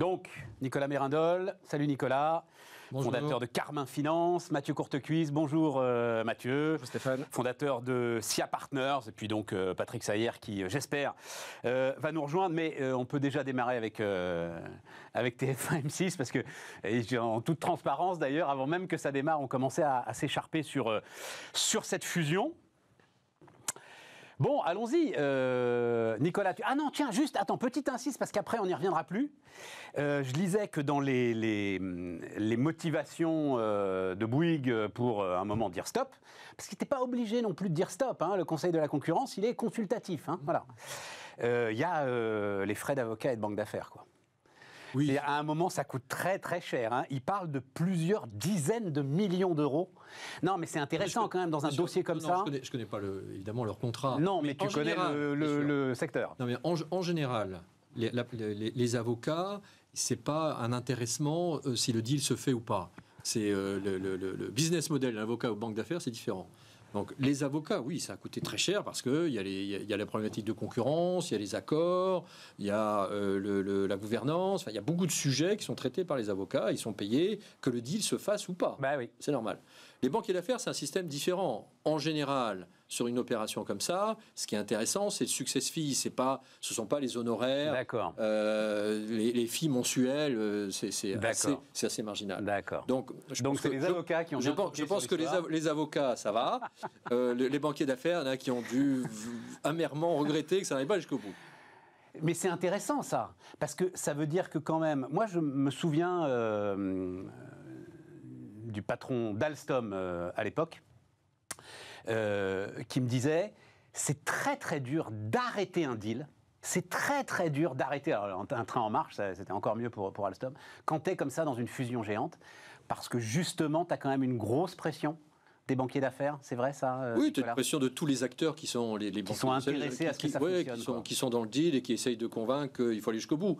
Donc, Nicolas Mérindol, salut Nicolas, fondateur de Carmin Finance, Mathieu Courtecuise, bonjour euh, Mathieu, Stéphane. fondateur de SIA Partners, et puis donc euh, Patrick Sayer qui, euh, j'espère, va nous rejoindre, mais on peut déjà démarrer avec, avec TF1 M6, parce que, en toute transparence d'ailleurs, avant même que ça démarre, on commençait à, s'écharper sur, sur cette fusion. Bon, allons-y, euh, Nicolas. Tu... Ah non, tiens, juste, attends, petite insiste, parce qu'après, on n'y reviendra plus. Euh, je lisais que dans les, les, motivations euh, de Bouygues pour un moment dire stop, parce qu'il n'était pas obligé non plus de dire stop, hein, le Conseil de la concurrence, il est consultatif, hein, voilà. Il y a les frais d'avocat et de banque d'affaires, quoi. Et à un moment, ça coûte très très cher. Hein. Il parle de plusieurs dizaines de millions d'euros. Non, mais c'est intéressant quand même dans un dossier comme ça. Je connais, connais pas le, évidemment leur contrat. Non, mais, tu connais le, secteur. Non, mais en, général, les, avocats, les, n'est avocats, c'est pas un intéressement euh, si le deal se fait ou pas. C'est euh, le, business model d'un avocat aux banques d'affaires, c'est différent. Donc les avocats, oui, ça a coûté très cher parce qu'il y, a les, y, la problématique de concurrence, il y a les accords, il y a euh, la gouvernance, il y a beaucoup de sujets qui sont traités par les avocats, ils sont payés, que le deal se fasse ou pas. Bah oui. C'est normal. Les banquiers d'affaires, c'est un système différent. En général, sur une opération comme ça, ce qui est intéressant, c'est le success fille C'est pas, ce sont pas les honoraires, euh, les, filles mensuelles, euh, c'est assez, marginal. Donc, Donc c'est les avocats qui ont. Je pense, que les, avocats, ça va. Euh, les, banquiers d'affaires, qui ont dû amèrement regretter que ça n'allait pas jusqu'au bout. Mais c'est intéressant ça, parce que ça veut dire que quand même, moi je me souviens du patron d'Alstom à l'époque, euh, qui me disait c'est très très dur d'arrêter un deal. C'est très très dur d'arrêter. un train en marche, c'était encore mieux pour, pour Alstom. Quand tu es comme ça dans une fusion géante, parce que justement, tu as quand même une grosse pression des banquiers d'affaires, c'est vrai ça euh, Oui, tu as l'impression de tous les acteurs qui sont les, les qui sont intéressés à ce qui, sont, dans le deal et qui essayent de convaincre qu'il faut aller jusqu'au bout.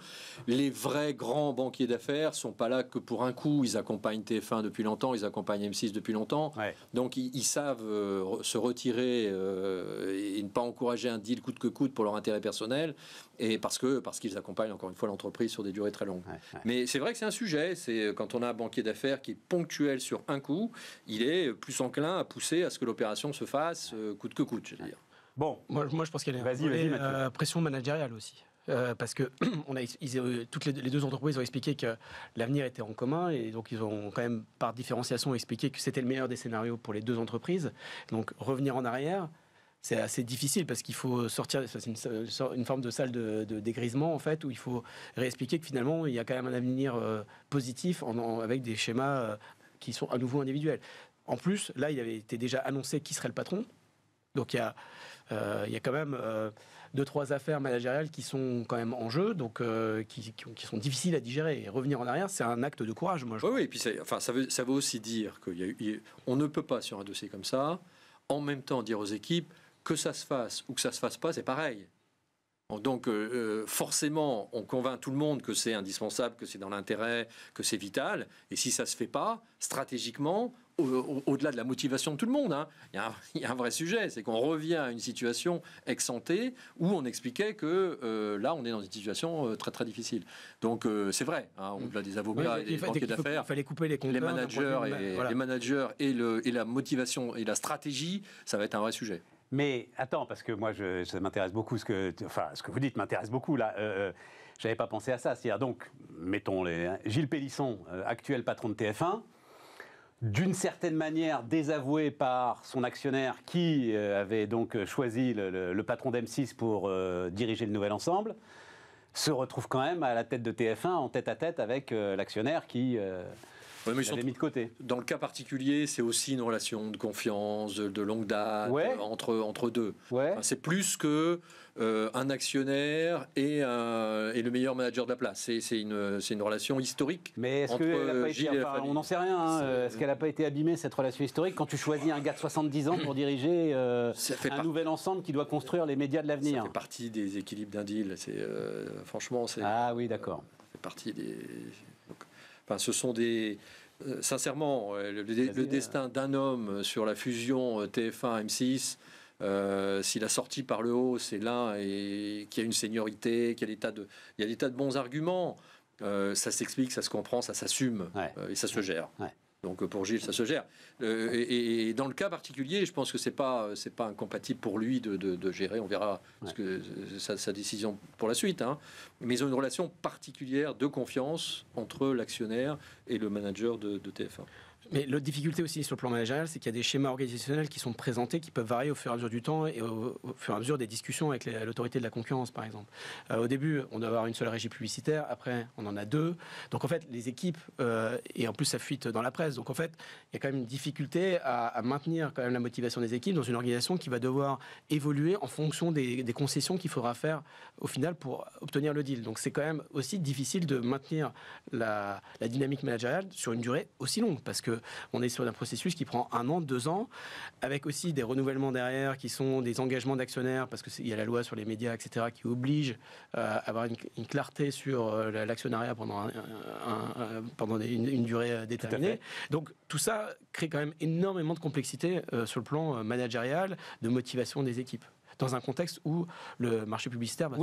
Les vrais grands banquiers d'affaires sont pas là que pour un coup. Ils accompagnent TF1 depuis longtemps, ils accompagnent M6 depuis longtemps. Donc ils, savent euh, se retirer euh, et ne pas encourager un deal coûte que coûte pour leur intérêt personnel et parce que parce qu'ils accompagnent encore une fois l'entreprise sur des durées très longues. Mais c'est vrai que c'est un sujet. C'est quand on a un banquier d'affaires qui est ponctuel sur un coup, il est plus à pousser poussé à ce que l'opération se fasse euh, coûte que coûte, je veux dire. Bon, moi, moi je pense qu'il y a une pression managériale aussi. Euh, parce que on a, euh, toutes les, deux entreprises ont expliqué que l'avenir était en commun et donc ils ont quand même par différenciation expliqué que c'était le meilleur des scénarios pour les deux entreprises. Donc revenir en arrière, c'est assez difficile parce qu'il faut sortir, c'est une, forme de salle de, dégrisement en fait, où il faut réexpliquer que finalement il y a quand même un avenir positif en, avec des schémas qui sont à nouveau individuels. En plus, là, il avait été déjà annoncé qui serait le patron. Donc il y a, euh, quand même euh, deux, trois affaires managériales qui sont quand même en jeu, donc euh, qui, sont difficiles à digérer. Et revenir en arrière, c'est un acte de courage, moi. oui, oui, et puis ça, enfin, ça, veut, aussi dire qu'on ne peut pas, sur un dossier comme ça, en même temps dire aux équipes que ça se fasse ou que ça se fasse pas, c'est pareil. Donc forcément, on convainc tout le monde que c'est indispensable, que c'est dans l'intérêt, que c'est vital. Et si ça ne se fait pas, stratégiquement, au-delà de la motivation de tout le monde, hein. il, y a un, vrai sujet, c'est qu'on revient à une situation ex où on expliquait que euh, là, on est dans une situation euh, très très difficile. Donc euh, c'est vrai, on hein, mm. au-delà des avocats et des banquiers d'affaires, il fallait couper les, managers et, les managers et, la motivation et la stratégie, ça va être un vrai sujet. Mais attends, parce que moi, je, ça m'intéresse beaucoup ce que, ce que vous dites m'intéresse beaucoup là. J'avais pas pensé à ça. C'est-à-dire donc, mettons les, hein, Gilles Pélisson, actuel patron de TF1 d'une certaine manière désavoué par son actionnaire qui euh, avait donc euh, choisi le, patron d'M6 pour euh, diriger le nouvel ensemble, se retrouve quand même à la tête de TF1 en tête à tête avec l'actionnaire qui mis de côté. Dans le cas particulier, c'est aussi une relation de confiance, de longue date, euh, entre, entre deux. Ouais. c'est plus que euh, un actionnaire et, et, le meilleur manager de la place. C'est une, une, relation historique. Mais est-ce qu'elle euh, on n'en sait rien. Hein. Est-ce qu'elle n'a pas été abîmée cette relation historique quand tu choisis un gars de 70 ans pour diriger un nouvel ensemble qui doit construire les médias de l'avenir Ça fait partie des équilibres d'un deal. C'est franchement, c'est. Ah oui, d'accord. C'est partie des ce sont des, euh, sincèrement, euh, le, destin d'un homme euh, sur la fusion TF1-M6, s'il si la sortie par le haut, c'est l'un et qui a une seniorité, qui a des de, a de bons arguments, ça s'explique, ça se comprend, ça s'assume et ça se gère. Donc euh, pour Gilles, ça se gère. Euh, et, dans le cas particulier, je pense que c'est pas euh, c'est pas incompatible pour lui de, gérer. On verra sa, décision pour la suite. Hein. Mais ils ont une relation particulière de confiance entre l'actionnaire et le manager de TF1. Mais l'autre difficulté aussi sur le plan managérial, c'est qu'il y a des schémas organisationnels qui sont présentés, qui peuvent varier au fur et à mesure du temps et au, fur et à mesure des discussions avec l'autorité de la concurrence, par exemple. Euh, au début, on doit avoir une seule régie publicitaire, après, on en a deux. Donc en fait, les équipes, euh, et en plus, ça fuite dans la presse. Donc en fait, il y a quand même une difficulté à, maintenir quand même la motivation des équipes dans une organisation qui va devoir évoluer en fonction des, concessions qu'il faudra faire au final pour obtenir le deal. Donc c'est quand même aussi difficile de maintenir la, la dynamique managériale sur une durée aussi longue, parce que euh, on est sur un processus qui prend un an, deux ans, avec aussi des renouvellements derrière qui sont des engagements d'actionnaires, parce qu'il y a la loi sur les médias, etc., qui oblige euh, à avoir une, clarté sur euh, l'actionnariat pendant, une, durée déterminée. Donc tout ça crée quand même énormément de complexité sur le plan managérial, de motivation des équipes dans un contexte où le marché publicitaire va,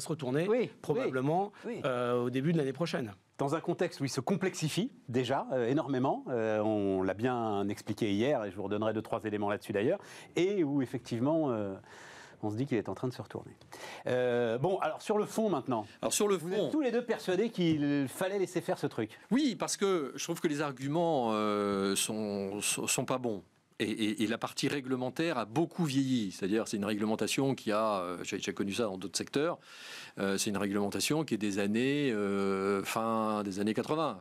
se, retourner probablement euh, au début de l'année prochaine. Dans un contexte où il se complexifie déjà euh, énormément, euh, on l'a bien expliqué hier, et je vous redonnerai deux, trois éléments là-dessus d'ailleurs, et où effectivement on se dit qu'il est en train de se retourner. bon, alors sur le fond maintenant. Alors sur le vous êtes tous les deux persuadés qu'il fallait laisser faire ce truc. Oui, parce que je trouve que les arguments ne sont, sont pas bons. Et, la partie réglementaire a beaucoup vieilli. C'est-à-dire, c'est une réglementation qui a, euh, j'ai connu ça dans d'autres secteurs, euh, c'est une réglementation qui est des années, euh, fin des années 80.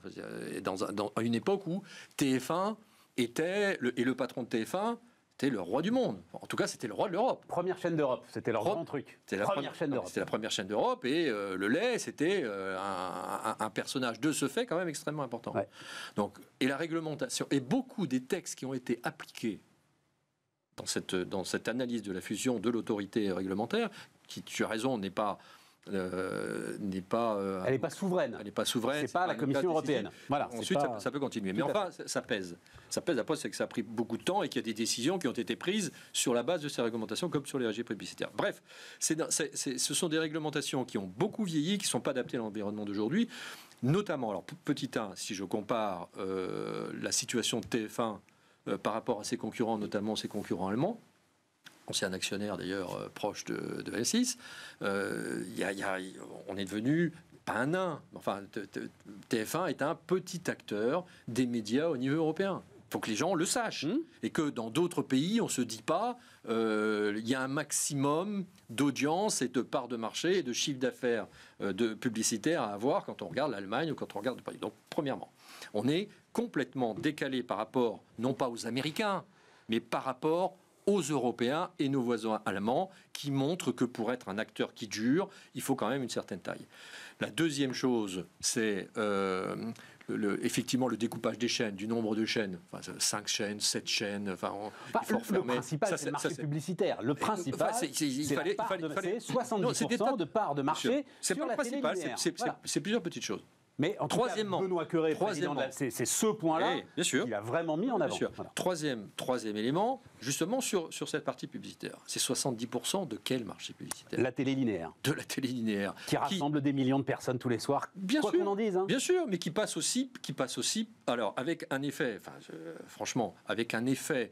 Dans, une époque où TF1 était, et le patron de TF1 c'était le roi du monde. En tout cas, c'était le roi de l'Europe. Première chaîne d'Europe, c'était leur grand truc. C'était la première, chaîne d'Europe. C'était la première chaîne d'Europe et euh, le lait, c'était euh, un, personnage de ce fait quand même extrêmement important. Donc, et la réglementation et beaucoup des textes qui ont été appliqués dans cette, dans cette analyse de la fusion de l'autorité réglementaire, qui tu as raison n'est pas euh, n'est pas. Euh, elle n'est pas souveraine. Elle n'est pas souveraine. C'est pas, la Commission européenne. Voilà. Ensuite, ça, peut continuer. Mais enfin, ça, pèse. Ça pèse. Après, c'est que ça a pris beaucoup de temps et qu'il y a des décisions qui ont été prises sur la base de ces réglementations, comme sur les régimes publicitaires. Bref, ce sont des réglementations qui ont beaucoup vieilli, qui ne sont pas adaptées à l'environnement d'aujourd'hui. Notamment, alors petit 1, si je compare euh, la situation de TF1 par rapport à ses concurrents, notamment ses concurrents allemands, ancien actionnaire d'ailleurs euh, proche de, de L6, euh, on est devenu pas un nain, enfin TF1 est un petit acteur des médias au niveau européen. Il faut que les gens le sachent mmh. et que dans d'autres pays, on se dit pas, euh, il y a un maximum d'audience et de parts de marché et de chiffre d'affaires de publicitaire à avoir quand on regarde l'Allemagne ou quand on regarde Paris. Donc, premièrement, on est complètement décalé par rapport non pas aux Américains, mais par rapport aux Européens et nos voisins allemands, qui montrent que pour être un acteur qui dure, il faut quand même une certaine taille. La deuxième chose, c'est euh, le, effectivement le découpage des chaînes, du nombre de chaînes, enfin, 5 chaînes, 7 chaînes, enfin, on, le, principal, c'est le marché publicitaire. Le principal, c'est, il fallait, 70% de part de marché. c'est pas le principal, c'est plusieurs petites choses. Mais en troisièmement, cas, Benoît c'est ce point-là eh, sûr qu'il a vraiment mis en avant. Troisième, troisième élément, justement sur, sur cette partie publicitaire. C'est 70% de quel marché publicitaire La télé linéaire. De la télé linéaire. Qui, rassemble des millions de personnes tous les soirs, bien quoi qu'on en dise. Hein. Bien sûr, mais qui passe aussi, qui passe aussi alors avec un effet, euh, franchement, avec un effet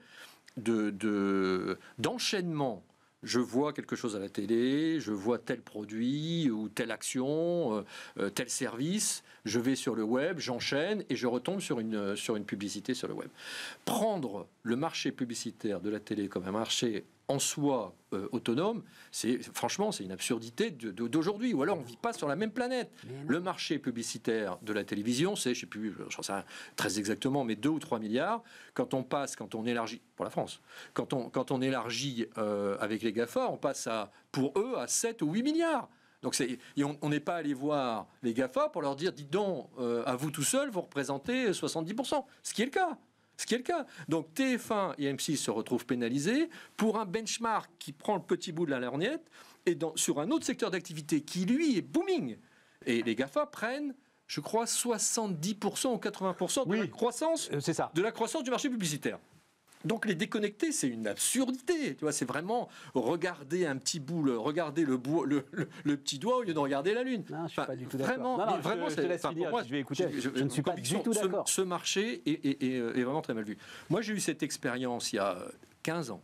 de, d'enchaînement je vois quelque chose à la télé, je vois tel produit ou telle action, euh, euh, tel service, je vais sur le web, j'enchaîne et je retombe sur une, euh, sur une publicité sur le web. Prendre le marché publicitaire de la télé comme un marché en soi euh, autonome, c'est franchement c'est une absurdité d'aujourd'hui. Ou alors on vit pas sur la même planète. Le marché publicitaire de la télévision, c'est je sais plus, je sais très exactement, mais 2 ou 3 milliards. Quand on passe, quand on élargit pour la France, quand on quand on élargit euh, avec les Gafa, on passe à pour eux à 7 ou 8 milliards. Donc c'est on n'est pas allé voir les GAFA pour leur dire, dites donc, euh, à vous tout seul, vous représentez 70%, ce qui est le cas. Ce qui est le cas. Donc TF1 et M6 se retrouvent pénalisés pour un benchmark qui prend le petit bout de la lorgnette et dans, sur un autre secteur d'activité qui, lui, est booming. Et les GAFA prennent je crois, 70% ou 80% de euh, de la croissance du marché publicitaire. Donc les déconnecter, c'est une absurdité. Tu vois, c'est vraiment regarder un petit bout, le, regarder le, le, petit doigt au lieu de regarder la lune. Non, je suis pas du tout Vraiment, je, vraiment, te moi, je vais écouter. Je, ne suis pas du tout d'accord. Ce, marché est, vraiment très mal vu. Moi, j'ai eu cette expérience il y a 15 euh, ans,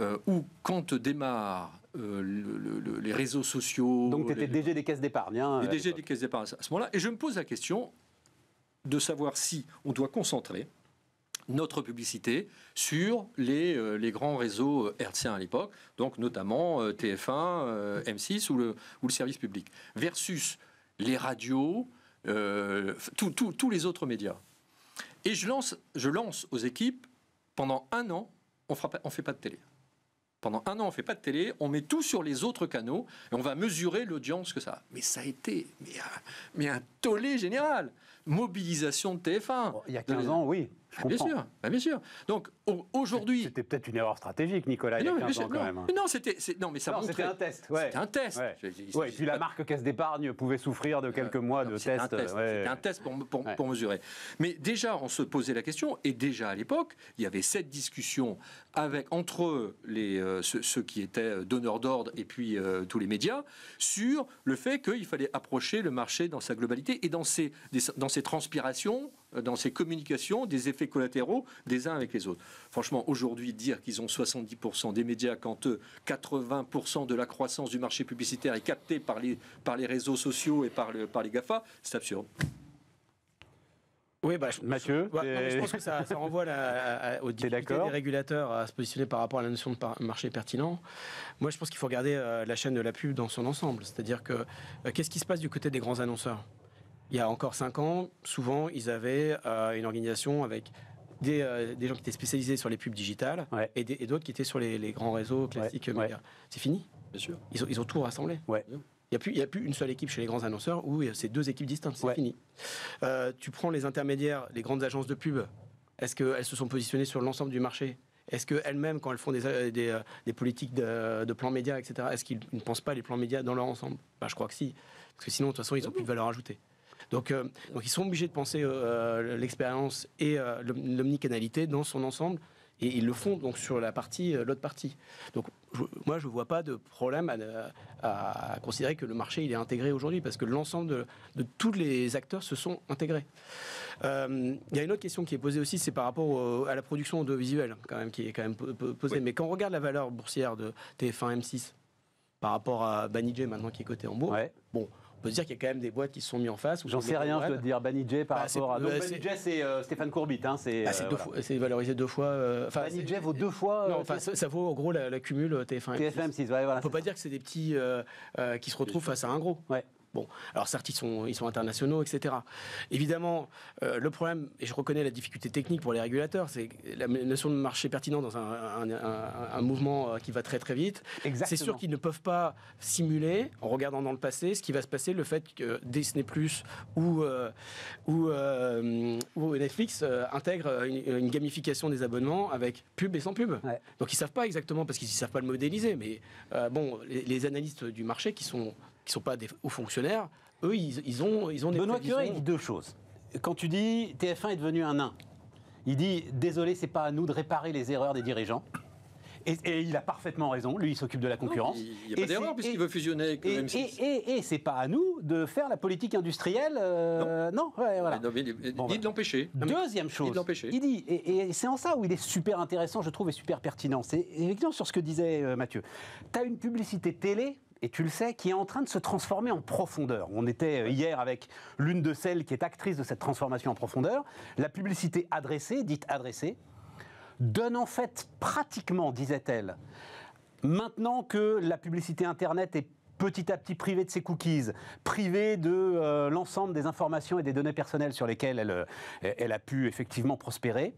euh, où quand démarre euh, les réseaux sociaux. Donc tu étais DG des caisses d'épargne. Hein, DG des caisses d'épargne à ce moment-là. Et je me pose la question de savoir si on doit concentrer notre publicité sur les, euh, les grands réseaux euh, hertziens à l'époque, donc notamment euh, TF1, M6 ou le, ou le service public, versus les radios, tous les autres médias. Et je lance, je lance aux équipes, pendant un an, on ne fait pas de télé. Pendant un an, on ne fait pas de télé, on met tout sur les autres canaux et on va mesurer l'audience que ça a. Mais ça a été mais, un tollé général. Mobilisation de TF1. il y a 15 ans, oui. Bien sûr, bah, bien sûr. Donc aujourd'hui, c'était peut-être une erreur stratégique, Nicolas. Non, quand même. Non, c'était non, mais ça C'était un test. C'était un test. Ouais. et puis la marque caisse d'épargne pouvait souffrir de euh, quelques mois de C'était test. un test pour, mesurer. Mais déjà, on se posait la question, et déjà à l'époque, il y avait cette discussion avec entre les euh, ceux, qui étaient euh, donneurs d'ordre et puis tous les médias sur le fait qu'il fallait approcher le marché dans sa globalité et dans dans ses transpirations euh, dans ces communications des effets collatéraux des uns avec les autres. Franchement, aujourd'hui, dire qu'ils ont 70% des médias quand eux, 80% de la croissance du marché publicitaire est captée par les, par les réseaux sociaux et par, le, par les GAFA, c'est absurde. Oui, bah, Mathieu, je, pense que ça, renvoie la, à, aux difficultés des régulateurs à se positionner par rapport à la notion de marché pertinent. Moi, je pense qu'il faut regarder euh, la chaîne de la pub dans son ensemble. C'est-à-dire que euh, qu'est-ce qui se passe du côté des grands annonceurs il y a encore cinq ans, souvent, ils avaient euh, une organisation avec euh, des, gens qui étaient spécialisés sur les pubs digitales et, d'autres qui étaient sur les, grands réseaux classiques C'est fini. Bien sûr. Ils ont, tout rassemblé. Ouais. Il n'y a, plus une seule équipe chez les grands annonceurs où euh, c'est deux équipes distinctes. C'est fini. tu prends les intermédiaires, les grandes agences de pub. Est-ce qu'elles se sont positionnées sur l'ensemble du marché est-ce qu'elles-mêmes, quand elles font des, politiques de, plans médias, etc., est-ce qu'ils ne pensent pas les plans médias dans leur ensemble bah, Je crois que si. Parce que sinon, de toute façon, ils n'ont ah plus de valeur ajoutée. Euh, donc, ils sont obligés de penser euh, euh, l'expérience et l'omnicanalité dans son ensemble. Et ils le font donc sur la partie, l'autre partie. Donc moi, je ne vois pas de problème à, considérer que le marché il est intégré aujourd'hui parce que l'ensemble de, tous les acteurs se sont intégrés. Il y a une autre question qui est posée aussi, c'est par rapport à la production audiovisuelle quand même qui est quand même posée. Mais quand on regarde la valeur boursière de TF1 M6 par rapport à Banijé, maintenant qui est coté en bourse, bon, on peut se dire qu'il y a quand même des boîtes qui se sont mises en face. J'en sais rien, je dois dire Banijay par bah, rapport à. Donc euh, c'est euh, Stéphane Courbit. Hein, bah, euh, c'est valorisé deux fois. Euh, vaut deux fois. ça, vaut en gros la, la cumule TF1 TFM6. 6 ne peut pas dire que c'est des petits qui se retrouvent face à un gros. Ouais alors certes, ils sont, internationaux, etc. Évidemment, euh, le problème, et je reconnais la difficulté technique pour les régulateurs, c'est la notion de marché pertinent dans un, mouvement euh, qui va très très vite. C'est sûr qu'ils ne peuvent pas simuler, en regardant dans le passé, ce qui va se passer, le fait que Disney Plus ou, euh, Netflix intègrent une, gamification des abonnements avec pub et sans pub. Donc ils savent pas exactement parce qu'ils ne savent pas le modéliser. Mais bon, les analystes du marché qui sont qui ne sont pas des hauts fonctionnaires, eux, ils, ont, ils ont Benoît Curé, dit deux choses. Quand tu dis TF1 est devenu un nain, il dit désolé, c'est pas à nous de réparer les erreurs des dirigeants. Et, il a parfaitement raison, lui il s'occupe de la concurrence. il n'y a pas d'erreur puisqu'il veut fusionner avec et, m Et, et c'est pas à nous de faire la politique industrielle. Euh, non, ouais, voilà. de l'empêcher. Deuxième chose, il dit, et, c'est en ça où il est super intéressant, je trouve, et super pertinent. C'est évident sur ce que disait euh, Mathieu. Tu as une publicité télé et tu le sais, qui est en train de se transformer en profondeur. On était euh, hier avec l'une de celles qui est actrice de cette transformation en profondeur. La publicité adressée, dite adressée, donne en fait pratiquement, disait-elle, maintenant que la publicité Internet est petit à petit privée de ses cookies, privée de euh, l'ensemble des informations et des données personnelles sur lesquelles elle euh, a pu effectivement prospérer,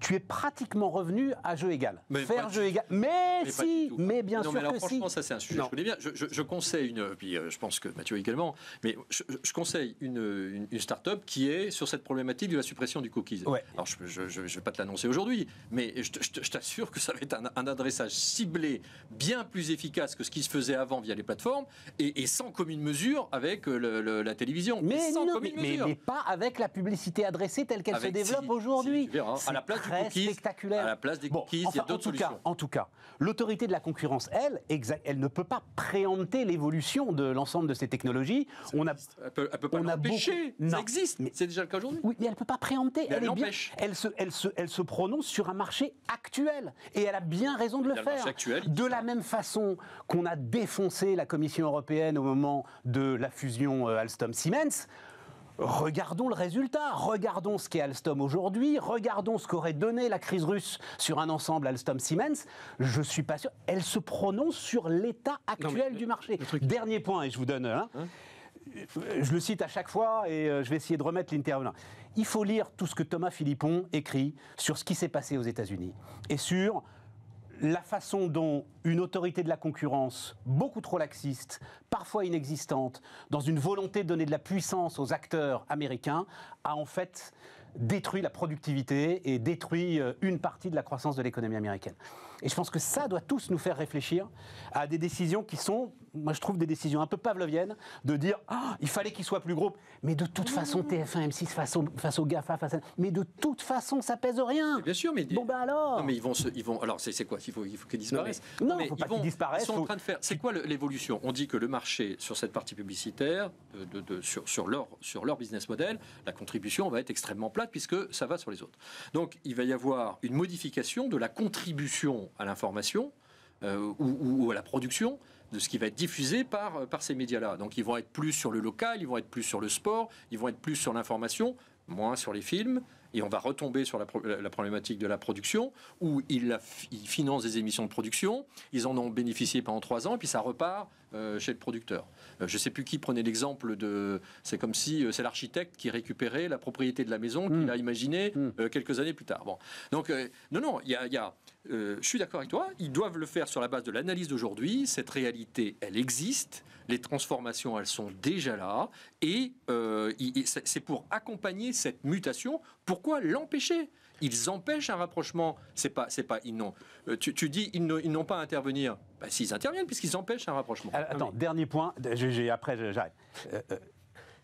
tu es pratiquement revenu à jeu égal. Mais Faire jeu égal. Mais, si, mais bien non, sûr mais alors, que franchement, ça c'est un sujet je bien. Je, conseille une, puis euh, je pense que Mathieu également, mais je, conseille une, une, start-up qui est sur cette problématique de la suppression du cookies. Ouais. Alors je ne vais pas te l'annoncer aujourd'hui, mais je, t'assure que ça va être un, un, adressage ciblé bien plus efficace que ce qui se faisait avant via les plateformes et, sans commune mesure avec euh, la télévision. Mais, sans commune mesure. mais, pas avec la publicité adressée telle qu'elle se développe aujourd'hui. Hein. à la place spectaculaire. À la place des cookies, d'autres solutions. en tout cas, l'autorité de la concurrence, elle, elle ne peut pas préempter l'évolution de l'ensemble de ces technologies. on a, elle peut, peut pas l'empêcher. Ça existe. C'est déjà le cas aujourd'hui. Oui, mais elle ne peut pas préempter. elle, elle se, prononce sur un marché actuel et elle a bien raison de le faire. Actuel, de la même façon qu'on a défoncé la Commission européenne au moment de la fusion euh, Alstom-Siemens, regardons le résultat, regardons ce qu'est Alstom aujourd'hui, regardons ce qu'aurait donné la crise russe sur un ensemble Alstom-Siemens. Je suis pas sûr. Elle se prononce sur l'état actuel du marché. Dernier point, et je vous donne. Hein. Hein je le cite à chaque fois et euh, je vais essayer de remettre l'intervenant. Il faut lire tout ce que Thomas Philippon écrit sur ce qui s'est passé aux États-Unis et sur la façon dont une autorité de la concurrence, beaucoup trop laxiste, parfois inexistante, dans une volonté de donner de la puissance aux acteurs américains, a en fait détruit la productivité et détruit euh, une partie de la croissance de l'économie américaine. Et je pense que ça doit tous nous faire réfléchir à des décisions qui sont, moi je trouve des décisions un peu pavloviennes, de dire ah, il fallait qu'il soit plus gros, mais de toute façon mmh. TF1, M6 face au, face Gafa, face à... mais de toute façon ça pèse rien. Bien sûr, mais bon ben alors. mais ils vont se, ils vont alors c'est quoi Il faut, qu'ils disparaissent. Non, mais, ils vont qu'ils disparaissent. sont en train de faire. C'est quoi l'évolution On dit que le marché sur cette partie publicitaire, sur, sur leur sur leur business model, la contribution va être extrêmement plate puisque ça va sur les autres. Donc il va y avoir une modification de la contribution à l'information euh, ou, à la production de ce qui va être diffusé par, euh, par ces médias-là. Donc ils vont être plus sur le local, ils vont être plus sur le sport, ils vont être plus sur l'information, moins sur les films, et on va retomber sur la, problématique de la production, où ils, ils, financent des émissions de production, ils en ont bénéficié pendant trois ans, et puis ça repart euh, chez le producteur. Euh, je ne sais plus qui prenait l'exemple de. C'est comme si euh, c'est l'architecte qui récupérait la propriété de la maison qu'il hmm. a imaginée hmm. quelques années plus tard. Bon. Donc, non, non, il y a. je suis d'accord avec toi, ils doivent le faire sur la base de l'analyse d'aujourd'hui. Cette réalité, elle existe. Les transformations, elles sont déjà là. Et, c'est pour accompagner cette mutation. Pourquoi l'empêcher ils empêchent un rapprochement. C'est pas, c'est pas, ils n'ont. Tu, tu, dis, ils n'ont pas à intervenir. Bah, s'ils interviennent, puisqu'ils empêchent un rapprochement. Ah attends, dernier point, J'ai après j'arrête. Euh, euh,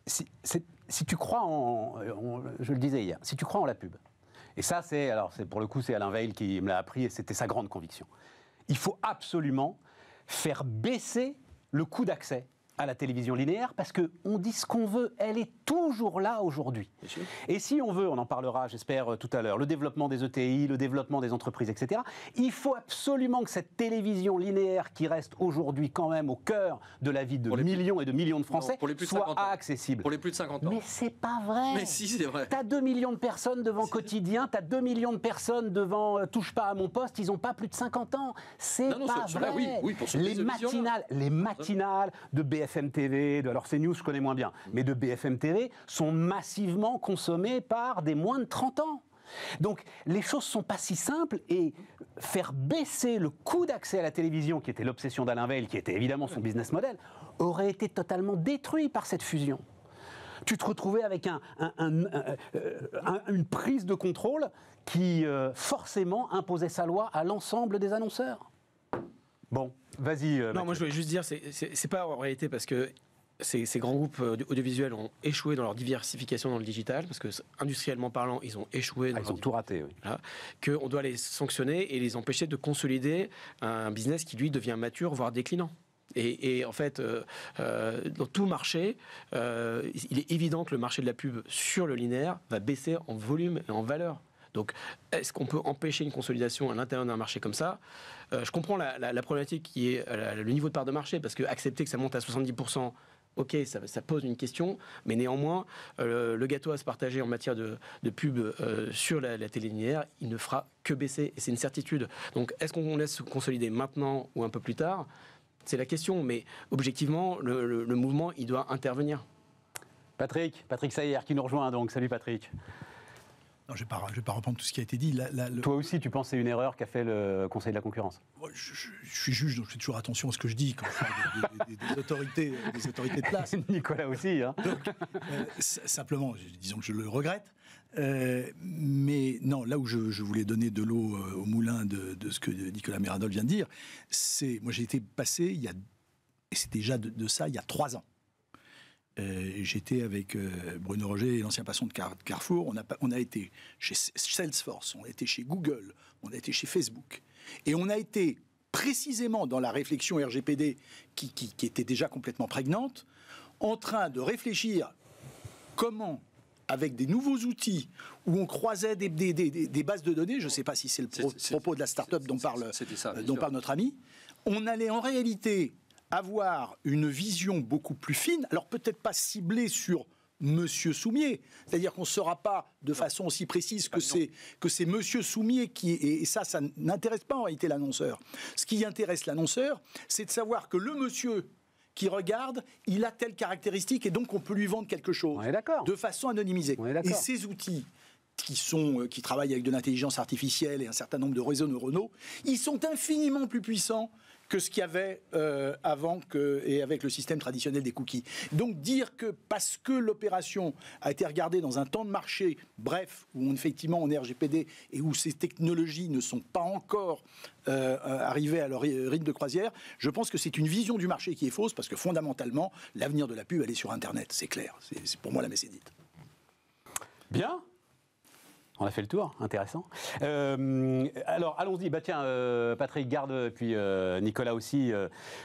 si, tu crois en, Je le disais hier, si tu crois en la pub, et ça, c'est. Alors, c'est, pour le coup, c'est Alain Veil qui me l'a appris et c'était sa grande conviction. Il faut absolument faire baisser le coût d'accès à la télévision linéaire parce que on dit ce qu'on veut, elle est toujours là aujourd'hui. Et si on veut, on en parlera, j'espère euh, tout à l'heure, le développement des ETI, le développement des entreprises, etc. Il faut absolument que cette télévision linéaire qui reste aujourd'hui quand même au cœur de la vie de millions et de millions de Français pour les plus soit accessible. Pour les plus de 50 ans. Mais c'est pas vrai. Mais si, c'est vrai. T'as 2 millions de personnes devant quotidien, t'as 2 millions de personnes devant euh, touche pas à mon poste, ils ont pas plus de 50 ans. C'est pas vrai. les matinales, les matinales de BR BFM TV, de, alors CNews, je connais moins bien, mais de BFM TV, sont massivement consommés par des moins de 30 ans. Donc les choses sont pas si simples et faire baisser le coût d'accès à la télévision, qui était l'obsession d'Alain Veil, qui était évidemment son business model, aurait été totalement détruit par cette fusion. Tu te retrouvais avec euh, une prise de contrôle qui euh, forcément imposait sa loi à l'ensemble des annonceurs. Bon, vas-y. Euh, non, moi je voulais juste dire, c'est pas en réalité parce que ces, grands groupes euh, audiovisuels ont échoué dans leur diversification dans le digital, parce que industriellement parlant, ils ont échoué. Ah, dans ils ont tout raté, oui. Qu'on doit les sanctionner et les empêcher de consolider un business qui, lui, devient mature, voire déclinant. Et, en fait, euh, dans tout marché, il est évident que le marché de la pub sur le linéaire va baisser en volume et en valeur. Donc, est-ce qu'on peut empêcher une consolidation à l'intérieur d'un marché comme ça euh, Je comprends la, problématique qui est euh, le niveau de part de marché, parce que accepter que ça monte à 70%, Ok, ça, pose une question, mais néanmoins, euh, le gâteau à se partager en matière de, pub sur la, télé linéaire, il ne fera que baisser, et c'est une certitude. Donc, est-ce qu'on laisse se consolider maintenant ou un peu plus tard C'est la question, mais objectivement, le, mouvement, il doit intervenir. Patrick, Patrick Sayer qui nous rejoint donc. Salut Patrick. Non, je ne vais, pas reprendre tout ce qui a été dit. Toi aussi, tu penses c'est une erreur qu'a fait le Conseil de la concurrence je, suis juge, donc je fais toujours attention à ce que je dis quand je des, des, autorités, euh, des autorités de place. Nicolas aussi. Hein. Euh, simplement, disons que je le regrette. Euh, mais non, là où je, voulais donner de l'eau au moulin de, ce que Nicolas Méradol vient de dire, c'est. Moi, j'ai été passé il y a. Et c'est déjà de, de ça il y a trois ans euh, j'étais avec euh, Bruno Roger, l'ancien passant de, Carrefour. On a, été chez Salesforce, on a été chez Google, on a été chez Facebook. Et on a été précisément dans la réflexion RGPD qui, était déjà complètement prégnante, en train de réfléchir comment avec des nouveaux outils où on croisait des, bases de données, je ne sais pas si c'est le propos de la start-up dont parle, dont parle notre ami, on allait en réalité avoir une vision beaucoup plus fine, alors peut-être pas ciblée sur Monsieur Soumier. C'est-à-dire qu'on ne saura pas de façon aussi précise que ah, c'est que c'est Monsieur Soumier qui et, ça, ça n'intéresse pas en réalité l'annonceur. Ce qui intéresse l'annonceur, c'est de savoir que le Monsieur qui regarde, il a telle caractéristique et donc on peut lui vendre quelque chose. de façon anonymisée. et ces outils qui, sont, euh, qui travaillent avec de l'intelligence artificielle et un certain nombre de réseaux neuronaux, ils sont infiniment plus puissants que ce qu'il y avait euh, avant que, et avec le système traditionnel des cookies. Donc dire que parce que l'opération a été regardée dans un temps de marché bref, où effectivement on est RGPD et où ces technologies ne sont pas encore euh, arrivées à leur rythme de croisière, je pense que c'est une vision du marché qui est fausse parce que fondamentalement, l'avenir de la pub, elle est sur Internet, c'est clair. C'est pour moi la messédite. Bien, on a fait le tour, intéressant. Euh, alors allons-y, bah tiens, euh, Patrick Garde, puis euh, Nicolas aussi,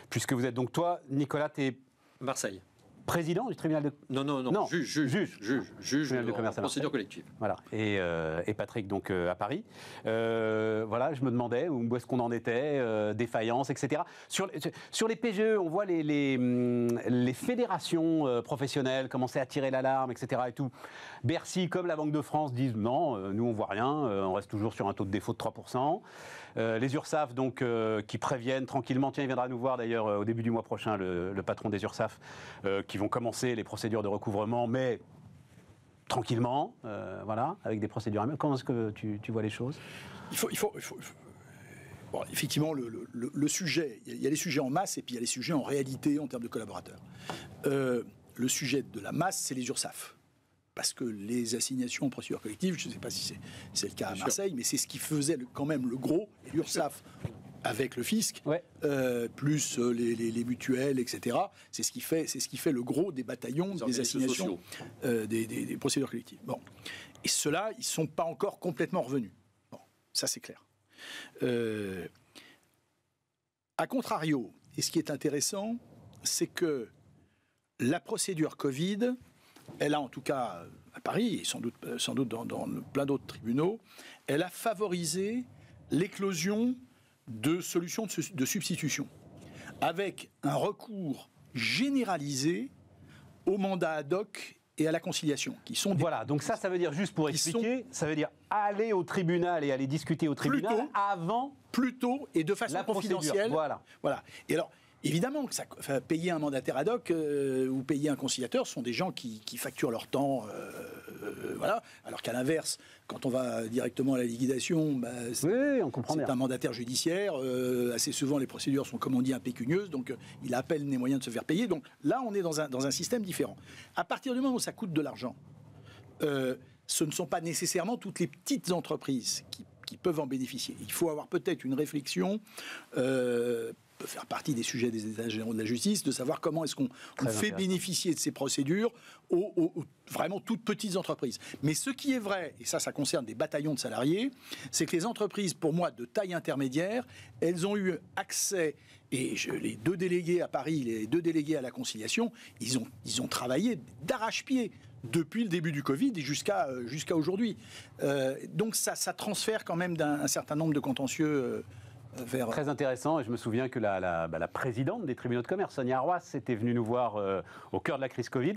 puisque vous êtes donc toi, Nicolas, t'es Marseille président du tribunal de... Non, non, non, non. juge, juge, juge, juge, ah, procédure collective. Voilà, et, euh, Patrick, donc, euh, à Paris. Euh, voilà, je me demandais où, est-ce qu'on en était, défaillance, etc. Sur, sur les PGE, on voit les, les, mm, fédérations professionnelles commencer à tirer l'alarme, etc. Et tout. Bercy, comme la Banque de France, disent non, nous, on voit rien, on reste toujours sur un taux de défaut de 3%. Euh, les URSAF, donc, euh, qui préviennent tranquillement, tiens, il viendra nous voir d'ailleurs euh, au début du mois prochain, le, patron des URSAF, qui vont commencer les procédures de recouvrement, mais tranquillement, voilà, avec des procédures. Comment est-ce que tu, vois les choses il faut, il faut, effectivement, le, sujet, il y a les sujets en masse et puis il y a les sujets en réalité en termes de collaborateurs. le sujet de la masse, c'est les URSAF parce que les assignations en procédures collective, je ne sais pas si c'est le cas à Marseille, mais c'est ce qui faisait quand même le gros, l'URSSAF avec le fisc, euh, plus euh, les, mutuelles, etc. C'est ce qui fait, le gros des bataillons des assignations, euh, des, procédures collectives. Bon, et ceux-là, ils ne sont pas encore complètement revenus. ça c'est clair. a contrario, et ce qui est intéressant, c'est que la procédure Covid elle a en tout cas euh, à Paris et sans doute, euh, sans doute dans, plein d'autres tribunaux, elle a favorisé l'éclosion de solutions de, substitution avec un recours généralisé au mandat ad hoc et à la conciliation, qui sont voilà. Donc ça, ça veut dire juste pour expliquer, ça veut dire aller au tribunal et aller discuter au tribunal avant avant plutôt et de façon la confidentielle. Voilà. Voilà. Et alors, Évidemment que ça, payer un mandataire ad hoc euh, ou payer un conciliateur sont des gens qui, facturent leur temps, euh, euh, voilà. Alors qu'à l'inverse, quand on va directement à la liquidation, bah, c'est un mandataire judiciaire. assez souvent, les procédures sont, comme on dit, impécunieuses, donc il appelle les moyens de se faire payer. Donc là, on est dans un, dans un système différent. À partir du moment où ça coûte de l'argent, ce ne sont pas nécessairement toutes les petites entreprises qui, qui peuvent en bénéficier. Il faut avoir peut-être une réflexion peut faire partie des sujets des États généraux de la justice, de savoir comment est-ce qu'on fait bénéficier de ces procédures aux, vraiment toutes petites entreprises. Mais ce qui est vrai, et ça, ça concerne des bataillons de salariés, c'est que les entreprises, pour moi, de taille intermédiaire, elles ont eu accès et je, les deux délégués à Paris, les deux délégués à la conciliation, ils ont, ils ont travaillé d'arrache-pied depuis le début du Covid et jusqu'à euh, jusqu'à aujourd'hui. Euh, donc ça, ça transfère quand même d'un certain nombre de contentieux. Euh, Très intéressant, et je me souviens que bah, la, présidente des tribunaux de commerce, Sonia Roas, était venue nous voir euh, au cœur de la crise Covid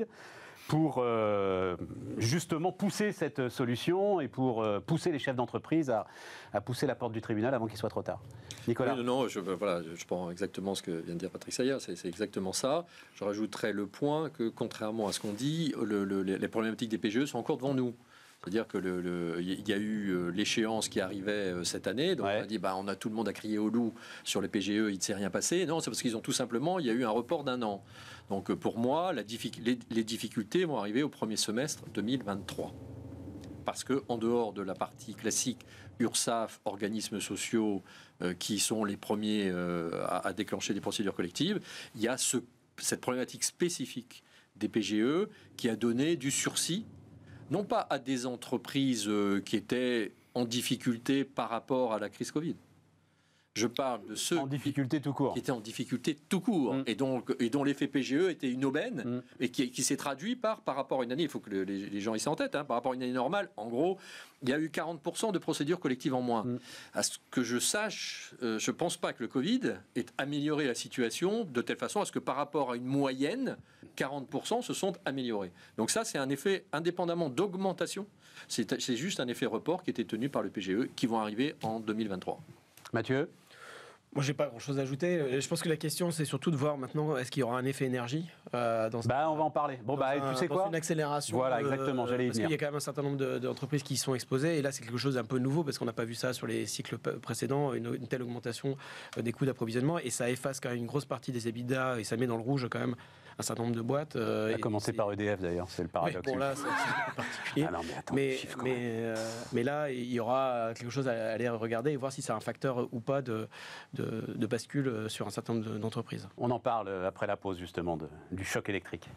pour euh, justement pousser cette solution et pour euh, pousser les chefs d'entreprise à, pousser la porte du tribunal avant qu'il soit trop tard. Nicolas Non, je, voilà, je prends exactement ce que vient de dire Patrick Sayat, c'est exactement ça. Je rajouterai le point que, contrairement à ce qu'on dit, les problématiques des PGE sont encore devant nous. C'est-à-dire que le, y a eu euh, l'échéance qui arrivait euh, cette année. Donc on a dit, bah, on a tout le monde à crier au loup sur les PGE, il ne s'est rien passé. Non, c'est parce qu'ils ont tout simplement, il y a eu un report d'un an. Donc euh, pour moi, la les, difficultés vont arriver au premier semestre 2023 parce que en dehors de la partie classique URSAF, organismes sociaux qui sont les premiers à, déclencher des procédures collectives, il y a ce, cette problématique spécifique des PGE qui a donné du sursis non pas à des entreprises euh, qui étaient en difficulté par rapport à la crise Covid. Je parle de ceux qui, tout court. qui étaient en difficulté tout court mm. et, donc, et dont l'effet PGE était une aubaine et mm. qui, s'est traduit par, par rapport à une année, il faut que les, gens y en tête, hein, par rapport à une année normale, en gros, il y a eu 40% de procédures collectives en moins. Mm. À ce que je sache, euh, je ne pense pas que le Covid ait amélioré la situation de telle façon à ce que par rapport à une moyenne, 40% se sont améliorés. Donc ça, c'est un effet indépendamment d'augmentation, c'est juste un effet report qui était tenu par le PGE qui vont arriver en 2023. Mathieu moi, j'ai pas grand chose à ajouter. Euh, je pense que la question, c'est surtout de voir maintenant, est-ce qu'il y aura un effet énergie euh, dans dans Bah, on va en parler. Bon, bah, tu sais quoi Une accélération. Voilà, euh, exactement, y y a quand même un certain nombre d'entreprises qui sont exposées. Et là, c'est quelque chose d'un peu nouveau parce qu'on n'a pas vu ça sur les cycles précédents, une, une telle augmentation des coûts d'approvisionnement. Et ça efface quand même une grosse partie des EBITDA et ça met dans le rouge quand même un certain nombre de boîtes. a euh, commencé par EDF d'ailleurs, c'est le paradoxe. mais, là, il y aura quelque chose à aller regarder et voir si c'est un facteur ou pas de, bascule sur un certain nombre d'entreprises. On en parle après la pause justement du choc électrique.